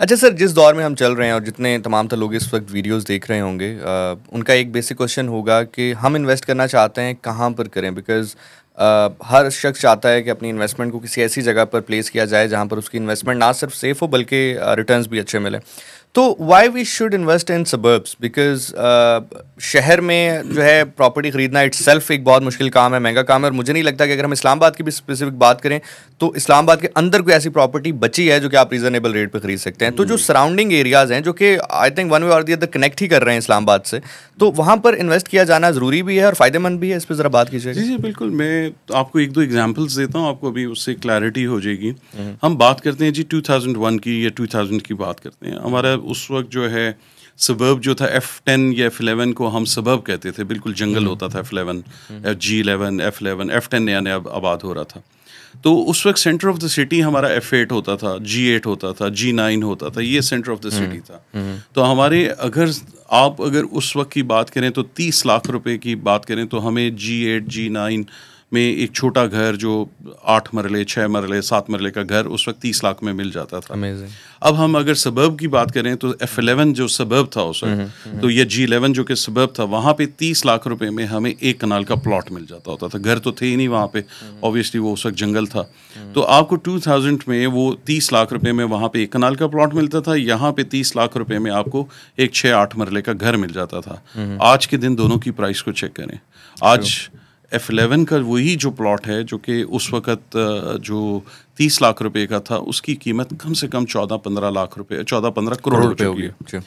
अच्छा सर जिस दौर में हम चल रहे हैं और जितने तमाम तो लोग इस वक्त वीडियोस देख रहे होंगे उनका एक बेसिक क्वेश्चन होगा कि हम इन्वेस्ट करना चाहते हैं कहाँ पर करें बिकॉज हर शख्स चाहता है कि अपनी इन्वेस्टमेंट को किसी ऐसी जगह पर प्लेस किया जाए जहाँ पर उसकी इन्वेस्टमेंट ना सिर्फ सेफ हो बल्कि रिटर्न्स भी अच्छे मिले तो why we should invest in suburbs because शहर में जो है प्रॉपर्टी खरीदना इट्स सेल्फ एक बहुत मुश्किल काम है महंगा काम है और मुझे नहीं लगता कि अगर हम इस्लामाबाद की भी स्पेसिफिक बात करें तो इस्लामाबाद के अंदर कोई ऐसी प्रॉपर्टी बची है जो कि आप रीजनेबल रेट पर खरीद सकते हैं तो जो सराउंडिंग hmm. एरियाज़ हैं जो कि आई थिंक वन वे और दी अदर कनेक्ट ही कर रहे हैं इस्लामाबाद से तो वहाँ पर इन्वेस्ट किया जाना ज़रूरी भी है और फ़ायदेमंद भी है इस पर ज़रा बात कीजिए जी जी बिल्कुल मैं आपको एक दो एग्जाम्पल्स देता हूँ आपको अभी उससे क्लैरिटी हो जाएगी hmm. हम बात करते हैं जी टू की या टू की बात करते हैं हमारा उस वक्त जो है सबर्ब जो था एफ़ टेन या एफ़ एलेवन को हम सबर्ब कहते थे बिल्कुल जंगल हम्म। होता था F eleven F G eleven F eleven F ten नया नया आबाद हो रहा था तो उस वक्त सेंटर ऑफ द सिटी हमारा एफ एट होता था जी एट होता था जी नाइन होता था ये सेंटर ऑफ द सिटी था हम्म। तो हमारे अगर आप अगर उस वक्त की बात करें तो तीस लाख रुपए की बात करें तो हमें जी एट जी नाइन में एक छोटा घर जो आठ मरले छः मरले सात मरले का घर उस वक्त तीस लाख में मिल जाता था Amazing. अब हम अगर सबब की बात करें तो एफ एलेवन जो सबब था उस वक्त हम्म, हम्म। तो या जी एलेवन जो कि सबब था वहाँ पे तीस लाख रुपए में हमें एक कनाल का प्लॉट मिल जाता होता था घर तो थे ही नहीं वहाँ पे ऑब्वियसली हम्म। वो उस वक्त जंगल था तो आपको टू थाउजेंड में वो तीस लाख रुपये में वहाँ पर एक कनाल का प्लॉट मिलता था यहाँ पे तीस लाख रुपये में आपको एक छः आठ मरले का घर मिल जाता था आज के दिन दोनों की प्राइस को चेक करें आज एफ एलेवन का वही जो प्लॉट है जो कि उस वक़्त जो तीस लाख रुपए का था उसकी कीमत कम से कम चौदह पंद्रह लाख रुपए चौदह पंद्रह करोड़ रुपए हो अच्छा।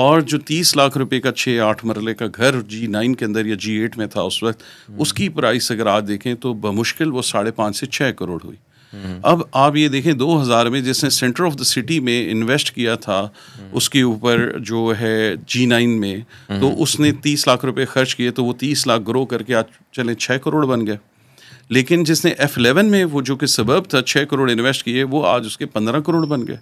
और जो तीस लाख रुपए का छः आठ मरले का घर जी नाइन के अंदर या जी एट में था उस वक्त हम्म। उसकी प्राइस अगर आज देखें तो बमुश्किल वो साढ़े पाँच से छः करोड़ हुई अब आप ये देखें 2000 में जिसने सेंटर ऑफ द सिटी में इन्वेस्ट किया था उसके ऊपर जो है जी नाइन में तो उसने 30 लाख रुपए खर्च किए तो वो 30 लाख ग्रो करके आज चले 6 करोड़ बन गए लेकिन जिसने एफ एलेवन में वो जो कि सबब था छः करोड़ इन्वेस्ट किए वो आज उसके पंद्रह करोड़ बन गए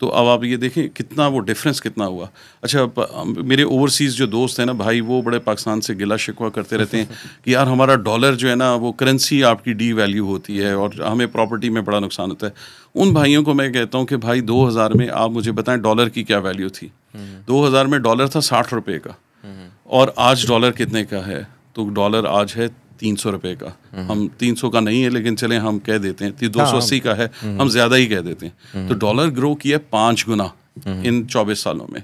तो अब आप ये देखें कितना वो डिफरेंस कितना हुआ अच्छा मेरे ओवरसीज़ जो दोस्त हैं ना भाई वो बड़े पाकिस्तान से गिला शिकवा करते रहते हैं कि यार हमारा डॉलर जो है ना वो करेंसी आपकी डी वैल्यू होती है और हमें प्रॉपर्टी में बड़ा नुकसान होता है उन भाइयों को मैं कहता हूँ कि भाई दो में आप मुझे बताएं डॉलर की क्या वैल्यू थी दो में डॉलर था साठ रुपये का और आज डॉलर कितने का है तो डॉलर आज है तीन सौ रुपये का हम तीन सौ का नहीं है लेकिन चले हम कह देते हैं दो सौ हाँ, अस्सी का है हम्म, हम्म। हम ज़्यादा ही कह देते हैं हम्म। तो डॉलर ग्रो किया पाँच गुना इन चौबीस सालों में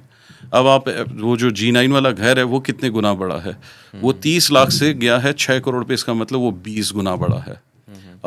अब आप वो जो जी नाइन वाला घर है वो कितने गुना बड़ा है वो तीस लाख से गया है छः करोड़ पे इसका मतलब वो बीस गुना बड़ा है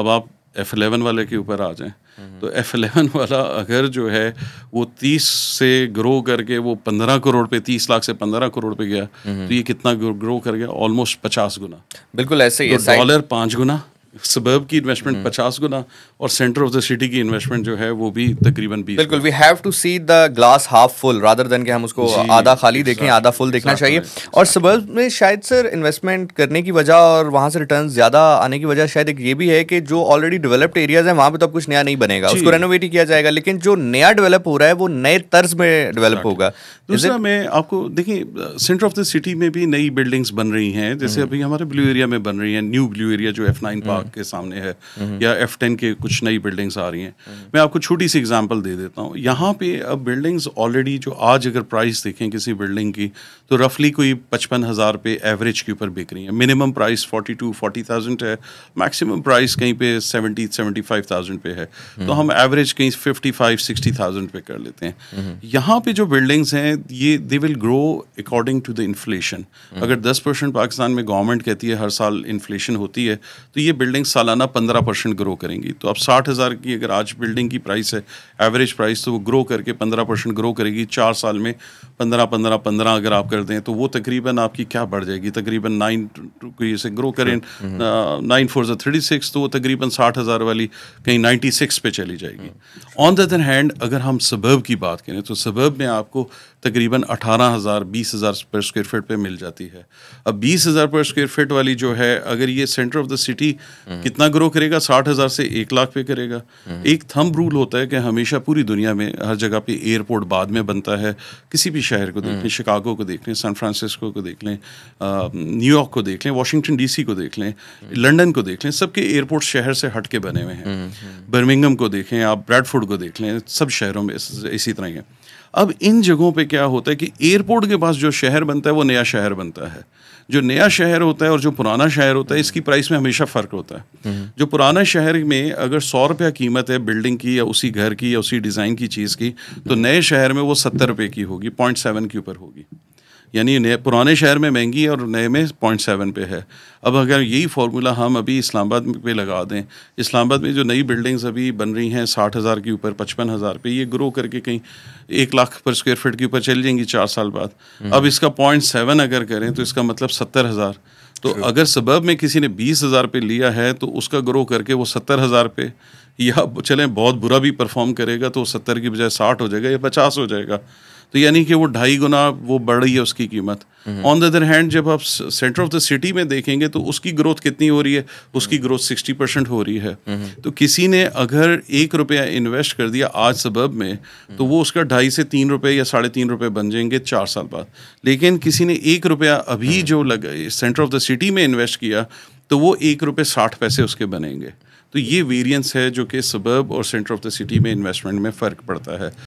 अब आप एफ एलेवन वाले के ऊपर आ जाएं तो एफ एलेवन वाला अगर जो है वो तीस से ग्रो करके वो पंद्रह करोड़ पे तीस लाख से पंद्रह करोड़ पे गया हम्म। तो ये कितना ग्रो कर गया ऑलमोस्ट पचास गुना बिल्कुल ऐसे ही तो डॉलर पांच गुना सबर्ब की इन्वेस्टमेंट hmm. पचास गुना और सेंटर ऑफ द सिटी की इन्वेस्टमेंट जो है वो भी तकरीबन बीस बिल्कुल we have to see the glass half full rather than के हम उसको आधा खाली देखें आधा फुल देखना चाहिए और सबर्ब में शायद सर इन्वेस्टमेंट करने की वजह और वहाँ से रिटर्न ज़्यादा आने की वजह शायद एक ये भी है कि जो ऑलरेडी डेवलप्ड एरियाज हैं वहाँ पर तो अब कुछ नया नहीं बनेगा उसको रेनोवेट ही किया जाएगा लेकिन जो नया डेवलप हो रहा है वो नए तर्ज में डेवलप होगा दूसरा मैं आपको देखिए सेंटर ऑफ द सिटी में भी नई बिल्डिंग्स बन रही हैं जैसे hmm। अभी हमारे ब्लू एरिया में बन रही हैं न्यू ब्लू एरिया जो एफ नाइन पार्क हम्म। के सामने है हम्म। या एफ टेन के कुछ नई बिल्डिंग्स आ रही हैं हम्म। मैं आपको छोटी सी एग्जांपल दे देता हूँ यहाँ पे अब बिल्डिंग्स ऑलरेडी जो आज अगर प्राइस देखें किसी बिल्डिंग की तो रफली कोई पचपन हज़ार पे एवरेज के ऊपर बिक रही है मिनिमम प्राइस फोर्टी टू है मैक्सिमम प्राइस कहीं पर सेवेंटी सेवेंटी फाइव पे है तो हम एवरेज कहीं फिफ्टी फाइव सिक्सटी पे कर लेते हैं यहाँ पर जो बिल्डिंग्स हैं ये they will grow according to the inflation अगर दस परसेंट पाकिस्तान में गवर्नमेंट कहती है हर साल इन्फ्लेशन होती है तो ये बिल्डिंग सालाना पंद्रह परसेंट ग्रो करेंगी तो अब साठ हज़ार की अगर आज बिल्डिंग की प्राइस है एवरेज प्राइस तो वो ग्रो करके पंद्रह परसेंट ग्रो करेगी चार साल में पंद्रह पंद्रह पंद्रह अगर आप कर दें तो वो तकरीबन आपकी क्या बढ़ जाएगी तकरीबन नाइन से ग्रो करें नाइन फोर ज़ा थर्टी सिक्स तो वो तकरीबन साठ हज़ार वाली कहीं नाइन्टी सिक्स पर चली जाएगी ऑन द अदर हैंड अगर हम सबब की बात करें तो सबब में आपको तकरीबन अठारह हज़ार बीस हज़ार पर स्क्वायर फिट पर मिल जाती है अब बीस हज़ार पर स्क्वायर फिट वाली जो है अगर ये सेंटर ऑफ द सिटी हम्म। कितना ग्रो करेगा साठ हज़ार से एक लाख पे करेगा हम्म। एक थम रूल होता है कि हमेशा पूरी दुनिया में हर जगह पे एयरपोर्ट बाद में बनता है किसी भी शहर को देख लें शिकागो हम्म। को देख लें सैन फ्रांसिस्को को देख लें न्यूयॉर्क को देख लें वाशिंगटन डीसी को देख लें लंडन को देख लें सबके एयरपोर्ट शहर से हटके बने हुए हैं बर्मिंगम को देखें आप ब्रेडफोर्ड को देख लें सब शहरों में इसी तरह के है अब इन जगहों पे क्या होता है कि एयरपोर्ट के पास जो शहर बनता है वो नया शहर बनता है जो नया शहर होता है और जो पुराना शहर होता है इसकी प्राइस में हमेशा फ़र्क होता है हम्म। जो पुराना शहर में अगर सौ रुपया कीमत है बिल्डिंग की या उसी घर की या उसी डिज़ाइन की चीज़ की तो नए शहर में वो सत्तर रुपये की होगी पॉइंट सेवन के ऊपर होगी यानी नए पुराने शहर में महंगी है और नए में पॉइंट सेवन पे है अब अगर यही फार्मूला हम अभी इस्लामाबाद पे लगा दें इस्लामाबाद में जो नई बिल्डिंग्स अभी बन रही हैं साठ हज़ार के ऊपर पचपन हज़ार पे ये ग्रो करके कहीं एक लाख पर स्क्वायर फीट के ऊपर चल जाएंगी चार साल बाद हम्म। अब इसका पॉइंट सेवन अगर करें तो इसका मतलब सत्तर हज़ार तो अगर सबब में किसी ने बीस हज़ार पे लिया है तो उसका ग्रो करके वो सत्तर हज़ार पे या चलें बहुत बुरा भी परफॉर्म करेगा तो सत्तर की बजाय साठ हो जाएगा या पचास हो जाएगा तो यानी कि वो ढाई गुना वो बढ़ रही है उसकी कीमत ऑन द अदर हैंड जब आप सेंटर ऑफ द सिटी में देखेंगे तो उसकी ग्रोथ कितनी हो रही है उसकी ग्रोथ सिक्सटी परसेंट हो रही है हम्म। तो किसी ने अगर एक रुपया इन्वेस्ट कर दिया आज सबब में हम्म। तो वो उसका ढाई से तीन रुपये या साढ़े तीन रुपये बन जाएंगे चार साल बाद लेकिन किसी ने एक रुपया अभी हम्म। जो लग सेंटर ऑफ द सिटी में इन्वेस्ट किया तो वो एक रुपये साठ पैसे उसके बनेंगे तो ये वेरिएंस है जो कि सबब और सेंटर ऑफ द सिटी में इन्वेस्टमेंट में फ़र्क पड़ता है